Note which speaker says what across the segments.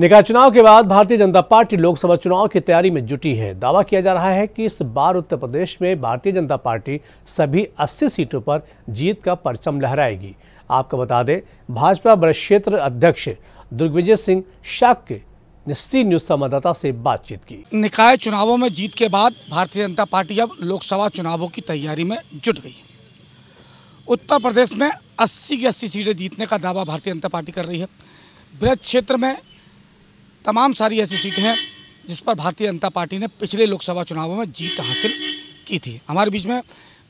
Speaker 1: निकाय चुनाव के बाद भारतीय जनता पार्टी लोकसभा चुनाव की तैयारी में जुटी है दावा किया जा रहा है कि इस बार उत्तर प्रदेश में भारतीय जनता पार्टी सभी 80 सीटों पर जीत का परचम लहराएगी आपको बता दें भाजपा बड़े क्षेत्र अध्यक्ष दुर्गविजय सिंह शाक के सी न्यूज संवाददाता से बातचीत की निकाय चुनावों में जीत के बाद भारतीय जनता पार्टी अब लोकसभा चुनावों की तैयारी में जुट गई उत्तर प्रदेश में अस्सी की अस्सी सीटें जीतने का दावा भारतीय जनता पार्टी कर रही है ब्रज क्षेत्र में तमाम सारी ऐसी सीटें हैं जिस पर भारतीय जनता पार्टी ने पिछले लोकसभा चुनावों में जीत हासिल की थी हमारे बीच में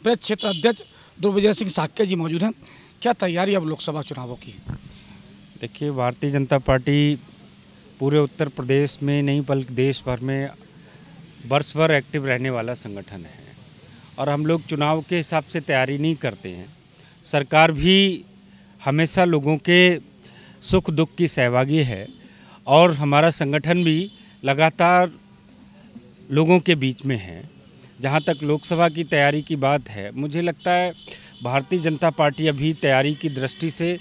Speaker 1: ब्रज क्षेत्र अध्यक्ष दुर्विजय सिंह साक्य जी मौजूद हैं क्या तैयारी अब लोकसभा चुनावों की
Speaker 2: देखिए भारतीय जनता पार्टी पूरे उत्तर प्रदेश में नहीं बल्कि देश भर में वर्ष भर एक्टिव रहने वाला संगठन है और हम लोग चुनाव के हिसाब से तैयारी नहीं करते हैं सरकार भी हमेशा लोगों के सुख दुख की सहभागी है और हमारा संगठन भी लगातार लोगों के बीच में है जहाँ तक लोकसभा की तैयारी की बात है मुझे लगता है भारतीय जनता पार्टी अभी तैयारी की दृष्टि से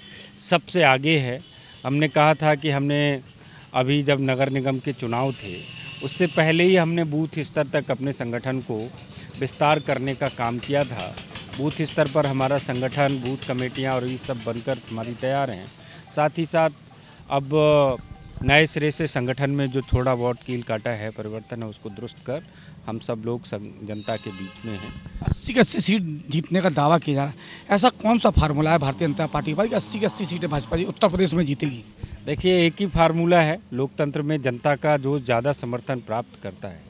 Speaker 2: सबसे आगे है हमने कहा था कि हमने अभी जब नगर निगम के चुनाव थे उससे पहले ही हमने बूथ स्तर तक अपने संगठन को विस्तार करने का काम किया था बूथ स्तर पर हमारा संगठन बूथ कमेटियाँ और ये सब बनकर हमारी तैयार हैं साथ ही साथ अब नए सिरे से संगठन में जो थोड़ा बहुत कील काटा है परिवर्तन है उसको दुरुस्त कर हम सब लोग जनता के बीच में हैं
Speaker 1: अस्सी अस्सी सीट जीतने का दावा किया जा रहा है ऐसा कौन सा फार्मूला है भारतीय जनता पार्टी के अस्सी अस्सी सीटें भाजपा जी उत्तर प्रदेश में जीतेगी देखिए एक ही फार्मूला है
Speaker 2: लोकतंत्र में जनता का जो ज़्यादा समर्थन प्राप्त करता है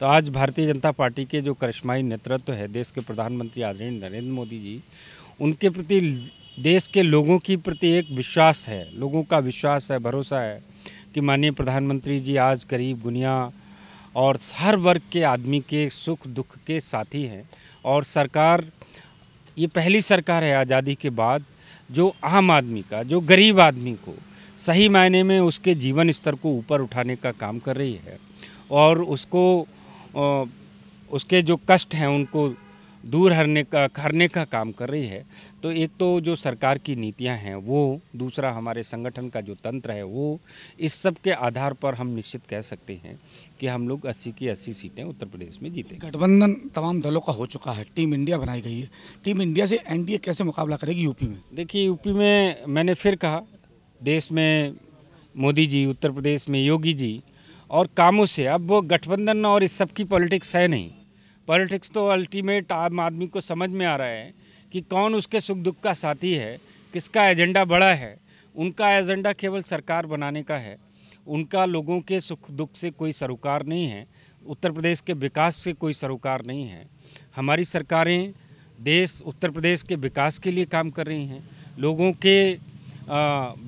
Speaker 2: तो आज भारतीय जनता पार्टी के जो करिश्माई नेतृत्व है देश के प्रधानमंत्री आदरणीय नरेंद्र मोदी जी उनके प्रति देश के लोगों के प्रति एक विश्वास है लोगों का विश्वास है भरोसा है कि माननीय प्रधानमंत्री जी आज गरीब गुनिया और हर वर्ग के आदमी के सुख दुख के साथी हैं और सरकार ये पहली सरकार है आज़ादी के बाद जो आम आदमी का जो गरीब आदमी को सही मायने में उसके जीवन स्तर को ऊपर उठाने का काम कर रही है और उसको उसके जो कष्ट हैं उनको दूर हरने का हरने का काम कर रही है तो एक तो जो सरकार की नीतियां हैं वो दूसरा हमारे संगठन का जो तंत्र है वो इस सब के आधार पर हम निश्चित कह सकते हैं कि हम लोग अस्सी की अस्सी सीटें उत्तर प्रदेश में जीते
Speaker 1: गठबंधन तमाम दलों का हो चुका है टीम इंडिया बनाई गई है टीम इंडिया से एन कैसे मुकाबला करेगी यूपी में देखिए यूपी में मैंने फिर कहा देश में मोदी जी उत्तर
Speaker 2: प्रदेश में योगी जी और कामों से अब वो गठबंधन और इस सब की पॉलिटिक्स है नहीं पॉलिटिक्स तो अल्टीमेट आम आदमी को समझ में आ रहा है कि कौन उसके सुख दुख का साथी है किसका एजेंडा बड़ा है उनका एजेंडा केवल सरकार बनाने का है उनका लोगों के सुख दुख से कोई सरोकार नहीं है उत्तर प्रदेश के विकास से कोई सरोकार नहीं है हमारी सरकारें देश उत्तर प्रदेश के विकास के लिए काम कर रही हैं लोगों के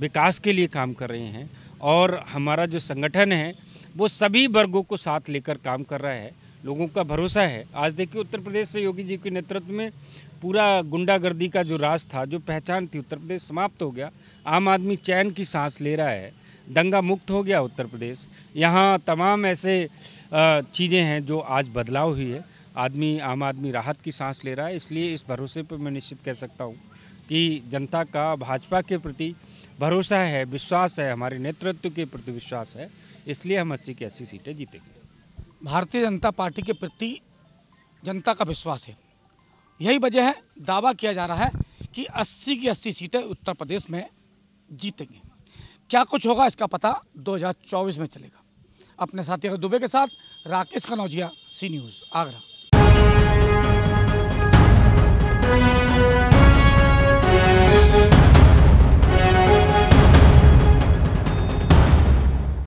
Speaker 2: विकास के लिए काम कर रहे हैं और हमारा जो संगठन है वो सभी वर्गों को साथ लेकर काम कर रहा है लोगों का भरोसा है आज देखिए उत्तर प्रदेश से योगी जी के नेतृत्व में पूरा गुंडागर्दी का जो राज था जो पहचान थी उत्तर प्रदेश समाप्त हो गया आम आदमी चैन की सांस ले रहा है दंगा मुक्त हो गया उत्तर प्रदेश यहाँ तमाम ऐसे चीज़ें हैं जो आज बदलाव हुई है आदमी आम आदमी राहत की सांस ले रहा है इसलिए इस भरोसे पर मैं निश्चित कह सकता हूँ कि जनता का भाजपा के प्रति भरोसा है विश्वास है हमारे नेतृत्व के प्रति
Speaker 1: विश्वास है इसलिए हम अस्सी की अस्सी सीटें जीतेंगे भारतीय जनता पार्टी के प्रति जनता का विश्वास है यही वजह है दावा किया जा रहा है कि 80 की 80 सीटें उत्तर प्रदेश में जीतेंगे क्या कुछ होगा इसका पता 2024 में चलेगा अपने साथी अगर दुबे के साथ राकेश कनौजिया सी न्यूज़ आगरा